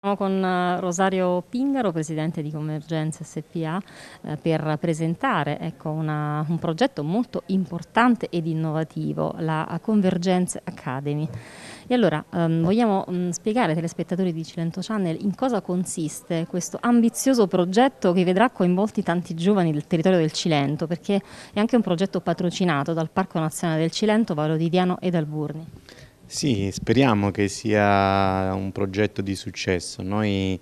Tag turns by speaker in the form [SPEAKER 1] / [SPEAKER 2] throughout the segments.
[SPEAKER 1] Siamo con eh, Rosario Pingaro, presidente di Convergenza SPA, eh, per presentare ecco, una, un progetto molto importante ed innovativo, la Convergence Academy. E allora ehm, vogliamo mh, mm, spiegare ai telespettatori di Cilento Channel in cosa consiste questo ambizioso progetto che vedrà coinvolti tanti giovani del territorio del Cilento, perché è anche un progetto patrocinato dal Parco Nazionale del Cilento, Vallo di Diano ed Alburni.
[SPEAKER 2] Sì, speriamo che sia un progetto di successo. Noi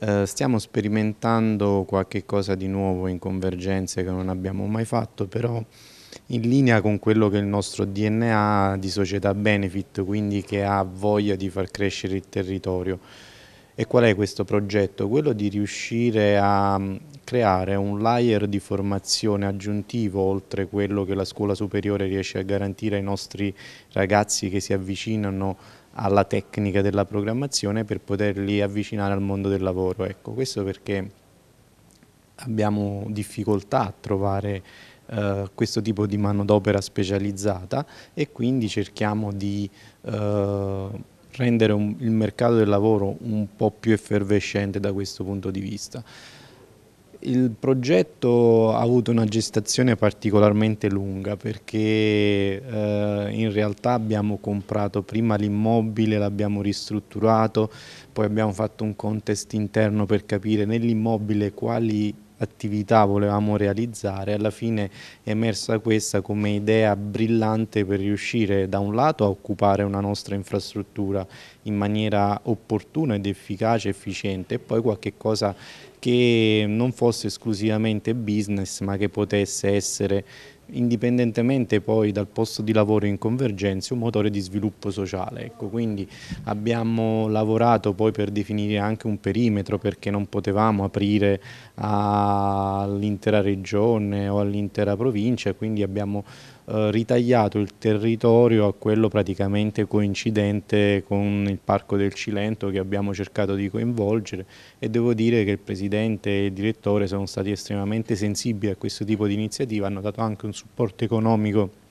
[SPEAKER 2] eh, stiamo sperimentando qualche cosa di nuovo in convergenze che non abbiamo mai fatto, però in linea con quello che è il nostro DNA di società benefit, quindi che ha voglia di far crescere il territorio. E qual è questo progetto? Quello di riuscire a mm, creare un layer di formazione aggiuntivo oltre quello che la scuola superiore riesce a garantire ai nostri ragazzi che si avvicinano alla tecnica della programmazione per poterli avvicinare al mondo del lavoro. Ecco, questo perché abbiamo difficoltà a trovare Uh, questo tipo di manodopera specializzata e quindi cerchiamo di uh, rendere un, il mercato del lavoro un po' più effervescente da questo punto di vista. Il progetto ha avuto una gestazione particolarmente lunga perché eh, in realtà abbiamo comprato prima l'immobile, l'abbiamo ristrutturato, poi abbiamo fatto un contest interno per capire nell'immobile quali attività volevamo realizzare, alla fine è emersa questa come idea brillante per riuscire da un lato a occupare una nostra infrastruttura in maniera opportuna ed efficace, efficiente e poi qualche cosa che non fosse esclusivamente business ma che potesse essere indipendentemente poi dal posto di lavoro in convergenza, un motore di sviluppo sociale. Ecco, quindi abbiamo lavorato poi per definire anche un perimetro perché non potevamo aprire all'intera regione o all'intera provincia, quindi abbiamo eh, ritagliato il territorio a quello praticamente coincidente con il Parco del Cilento che abbiamo cercato di coinvolgere e devo dire che il Presidente e il Direttore sono stati estremamente sensibili a questo tipo di iniziativa, hanno dato anche un supporto economico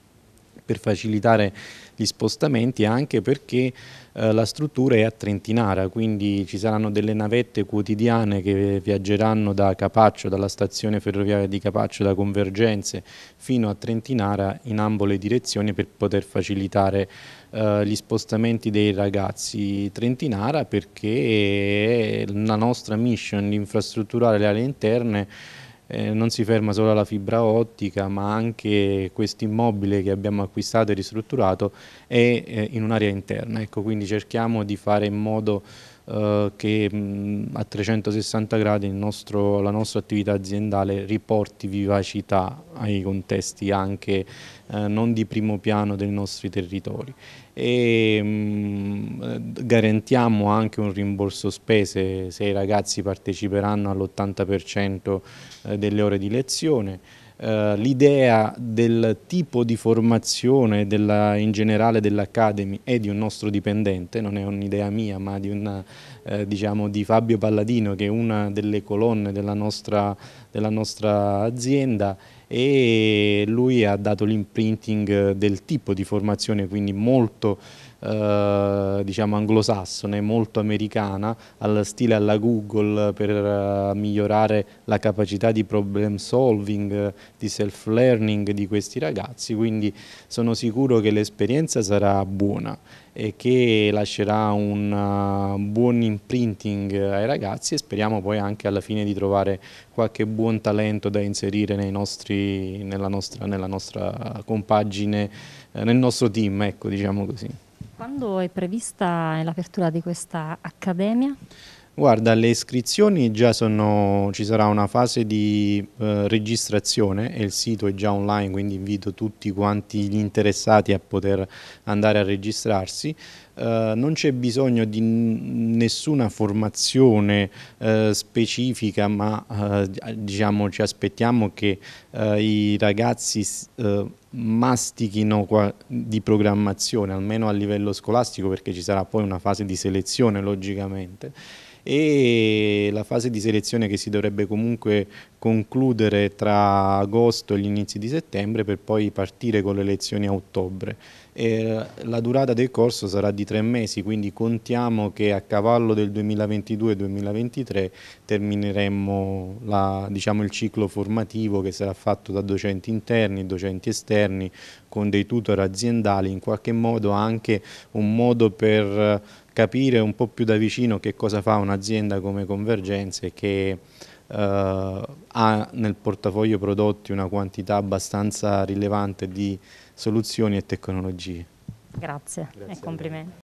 [SPEAKER 2] per facilitare gli spostamenti anche perché eh, la struttura è a Trentinara, quindi ci saranno delle navette quotidiane che viaggeranno da Capaccio, dalla stazione ferroviaria di Capaccio, da Convergenze fino a Trentinara in ambo le direzioni per poter facilitare eh, gli spostamenti dei ragazzi trentinara perché è la nostra mission di infrastrutturare le aree interne eh, non si ferma solo alla fibra ottica ma anche questo immobile che abbiamo acquistato e ristrutturato è eh, in un'area interna, ecco, quindi cerchiamo di fare in modo eh, che mh, mm, a 360 gradi nostro, la nostra attività aziendale riporti vivacità ai contesti anche eh, non di primo piano dei nostri territori e mh, mm, garantiamo anche un rimborso spese se i ragazzi parteciperanno all'80% eh, delle ore di lezione eh, l'idea del tipo di formazione della, in generale dell'Academy è di un nostro dipendente, non è un'idea mia ma di, una, eh, diciamo di, Fabio Palladino che è una delle colonne della nostra, della nostra azienda e lui ha dato l'imprinting del tipo di formazione quindi molto eh, diciamo anglosassone, molto americana, al stile alla Google per eh, migliorare la capacità di problem solving, di self-learning di questi ragazzi, quindi sono sicuro che l'esperienza sarà buona e che lascerà un eh, buon imprinting ai ragazzi e speriamo poi anche alla fine di trovare qualche buon talento da inserire nostri, nella, nostra, nella, nostra, compagine, nel nostro team, ecco, diciamo così.
[SPEAKER 1] Quando è prevista l'apertura di questa accademia?
[SPEAKER 2] Guarda, le iscrizioni già sono, ci sarà una fase di eh, registrazione e il sito è già online, quindi invito tutti quanti gli interessati a poter andare a registrarsi. Eh, non c'è bisogno di nessuna formazione eh, specifica, ma eh, diciamo ci aspettiamo che eh, i ragazzi eh, mastichino di programmazione, almeno a livello scolastico, perché ci sarà poi una fase di selezione logicamente e la fase di selezione che si dovrebbe comunque concludere tra agosto e gli inizi di settembre per poi partire con le lezioni a ottobre. E la durata del corso sarà di tre mesi, quindi contiamo che a cavallo del 2022-2023 termineremo la, diciamo, il ciclo formativo che sarà fatto da docenti interni, docenti esterni, con dei tutor aziendali, in qualche modo anche un modo per capire un po' più da vicino che cosa fa un'azienda come Convergenze che eh, ha nel portafoglio prodotti una quantità abbastanza rilevante di soluzioni e tecnologie.
[SPEAKER 1] Grazie, Grazie e complimenti.